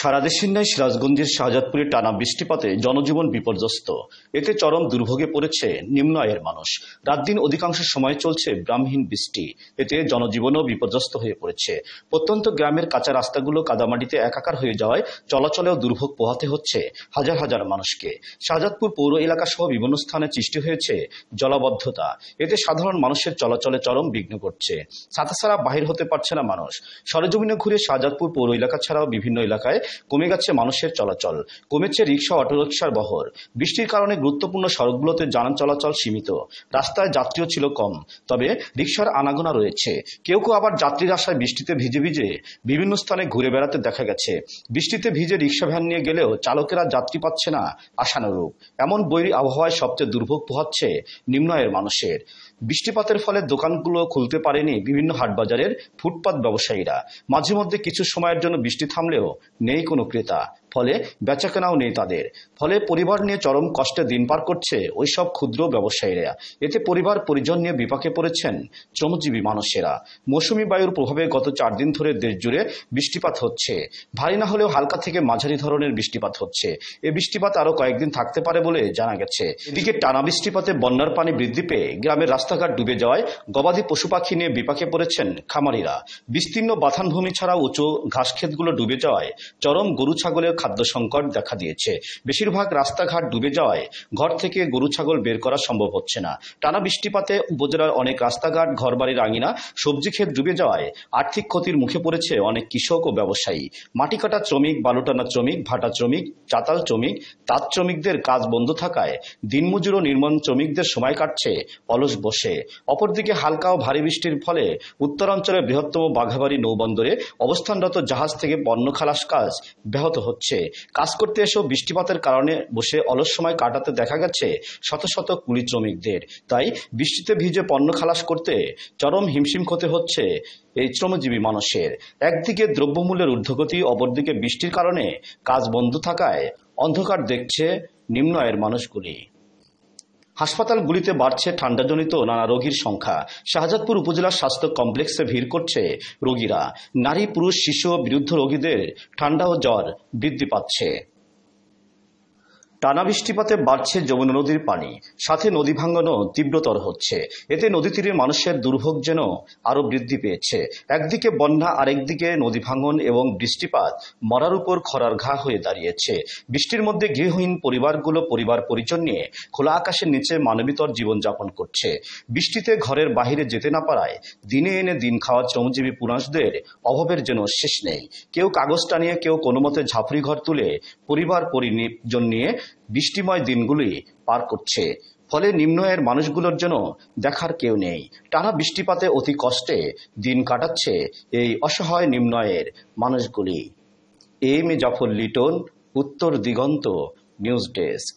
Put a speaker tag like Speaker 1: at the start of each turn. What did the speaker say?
Speaker 1: সারা দেশের ন্যায় সিরাজগঞ্জের শাহজাদপুরে টানা বৃষ্টিপাতে জনজীবন বিপর্যস্ত এতে চরম দুর্ভোগে পড়েছে নিম্ন আয়ের মানুষ রাত দিন অধিকাংশ সময় চলছে ব্রাহ্মীণ বৃষ্টি এতে জনজীবনও বিপর্যস্ত হয়ে পড়েছে প্রত্যন্ত গ্রামের কাঁচা রাস্তাগুলো কাদামাটিতে একাকার হয়ে যাওয়ায় চলাচলেও দুর্ভোগ পোহাতে হচ্ছে হাজার হাজার মানুষকে শাহজাদপুর পৌর এলাকা সহ বিভিন্ন স্থানে সৃষ্টি হয়েছে জলাবদ্ধতা এতে সাধারণ মানুষের চলাচলে চরম বিঘ্ন ঘটছে ছাতা ছাড়া বাহির হতে পারছে না মানুষ সরেজমিনে ঘুরে শাহজাদপুর পৌর এলাকা ছাড়াও বিভিন্ন এলাকায় রাস্তায় কমে গেছে মানুষের চলাচল কমেছে রিক্সা অটোরিক্সার বহর বৃষ্টির কারণে গুরুত্বপূর্ণ সড়কগুলোতে যান চলাচল সীমিত রাস্তায় যাত্রীও ছিল কম তবে রিক্সার আনাগোনা রয়েছে কেউ কেউ আবার যাত্রীর আশায় বৃষ্টিতে ভিজে ভিজে বিভিন্ন স্থানে ঘুরে বেড়াতে দেখা গেছে বৃষ্টিতে ভিজে রিক্সা ভ্যান নিয়ে গেলেও চালকেরা যাত্রী পাচ্ছে না আশানুরূপ এমন বৈরী আবহাওয়ায় সবচেয়ে দুর্ভোগ পোহাচ্ছে নিম্নয়ের মানুষের বৃষ্টিপাতের ফলে দোকানগুলো খুলতে পারেনি বিভিন্ন হাটবাজারের ফুটপাত ব্যবসায়ীরা মাঝে মধ্যে কিছু সময়ের জন্য বৃষ্টি থামলেও নেই কোনো ক্রেতা ফলে বেচাকেনাও নেই তাদের ফলে পরিবার নিয়ে চরম কষ্টে দিন পার করছে ওইসব ক্ষুদ্র ব্যবসায়ীরা এতে পরিবার পরিজন নিয়ে বিপাকে পড়েছেন শ্রমজীবী মানুষেরা মৌসুমি বায়ুর প্রভাবে গত চার দিন ধরে দেশ জুড়ে বৃষ্টিপাত হচ্ছে ভারী না হলেও হালকা থেকে মাঝারি ধরনের বৃষ্টিপাত হচ্ছে এ বৃষ্টিপাত আরও কয়েকদিন থাকতে পারে বলে জানা গেছে এদিকে টানা বৃষ্টিপাতে বন্যার পানি বৃদ্ধি পেয়ে গ্রামের রাস্তাঘাট ডুবে যাওয়ায় গবাদি পশু পাখি নিয়ে বিপাকে পড়েছেন খামারিরা বিস্তীর্ণ বাথানভূমি ছাড়া উঁচু ঘাসক্ষেতগুলো ডুবে যাওয়ায় চরম গরু ছাগলের খাদ্য সংকট দেখা দিয়েছে বেশিরভাগ রাস্তাঘাট ডুবে যাওয়ায় ঘর থেকে গরু ছাগল বের করা সম্ভব হচ্ছে না টানা বৃষ্টিপাতে উপজেলার অনেক রাস্তাঘাট ঘরবাড়ির আঙিনা সবজি ক্ষেত ডুবে যাওয়ায় আর্থিক ক্ষতির মুখে পড়েছে অনেক কৃষক ও ব্যবসায়ী মাটি কাটা শ্রমিক বালুটানা শ্রমিক ভাটা শ্রমিক চাতাল শ্রমিক তাঁত শ্রমিকদের কাজ বন্ধ থাকায় দিনমজুর ও নির্মাণ শ্রমিকদের সময় কাটছে অলস বসে অপরদিকে হালকা ও ভারী বৃষ্টির ফলে উত্তরাঞ্চলের বৃহত্তম বাঘাবাড়ি নৌবন্দরে অবস্থানরত জাহাজ থেকে পণ্য খালাস কাজ ব্যাহত হচ্ছে হচ্ছে কাজ করতে এসেও বৃষ্টিপাতের কারণে বসে অলস সময় কাটাতে দেখা গেছে শত শত কুলি শ্রমিকদের তাই বৃষ্টিতে ভিজে পণ্য খালাস করতে চরম হিমশিম ক্ষতি হচ্ছে এই শ্রমজীবী মানুষের একদিকে দ্রব্যমূল্যের ঊর্ধ্বগতি অপরদিকে বৃষ্টির কারণে কাজ বন্ধ থাকায় অন্ধকার দেখছে নিম্ন আয়ের মানুষগুলি হাসপাতালগুলিতে বাড়ছে ঠান্ডাজনিত নানা রোগীর সংখ্যা শাহজাদপুর উপজেলার স্বাস্থ্য কমপ্লেক্সে ভিড় করছে রোগীরা নারী পুরুষ শিশু বিরুদ্ধ রোগীদের ঠান্ডা ও জ্বর বৃদ্ধি পাচ্ছে টানা বৃষ্টিপাতে বাড়ছে যমুনা নদীর পানি সাথে নদী ভাঙ্গনও তীব্রতর হচ্ছে এতে নদী তীরের মানুষের দুর্ভোগ যেন আরও বৃদ্ধি পেয়েছে একদিকে বন্যা আরেকদিকে নদী ভাঙ্গন এবং বৃষ্টিপাত মরার উপর খরার ঘা হয়ে দাঁড়িয়েছে বৃষ্টির মধ্যে গৃহহীন পরিবারগুলো পরিবার পরিজন নিয়ে খোলা আকাশের নিচে মানবিতর জীবনযাপন করছে বৃষ্টিতে ঘরের বাহিরে যেতে না পারায় দিনে এনে দিন খাওয়া শ্রমজীবী পুরাশদের অভাবের যেন শেষ নেই কেউ কাগজ টানিয়ে কেউ কোনো মতে ঝাঁপড়ি ঘর তুলে পরিবার পরিজন নিয়ে বৃষ্টিময় দিনগুলি পার করছে ফলে নিম্ন মানুষগুলোর জন্য দেখার কেউ নেই টানা বৃষ্টিপাতে অতি কষ্টে দিন কাটাচ্ছে এই অসহায় নিম্ন মানুষগুলি এম এ জাফর লিটন উত্তর দিগন্ত নিউজ ডেস্ক